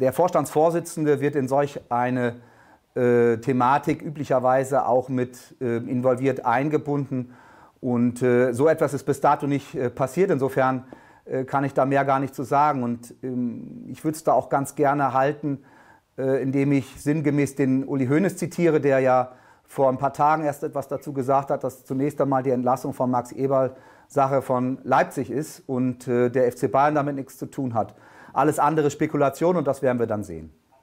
der Vorstandsvorsitzende wird in solch eine äh, Thematik üblicherweise auch mit äh, involviert eingebunden. Und äh, so etwas ist bis dato nicht äh, passiert. Insofern äh, kann ich da mehr gar nicht zu sagen. Und ähm, ich würde es da auch ganz gerne halten, äh, indem ich sinngemäß den Uli Hoeneß zitiere, der ja vor ein paar Tagen erst etwas dazu gesagt hat, dass zunächst einmal die Entlassung von Max Eberl Sache von Leipzig ist und der FC Bayern damit nichts zu tun hat. Alles andere Spekulation und das werden wir dann sehen.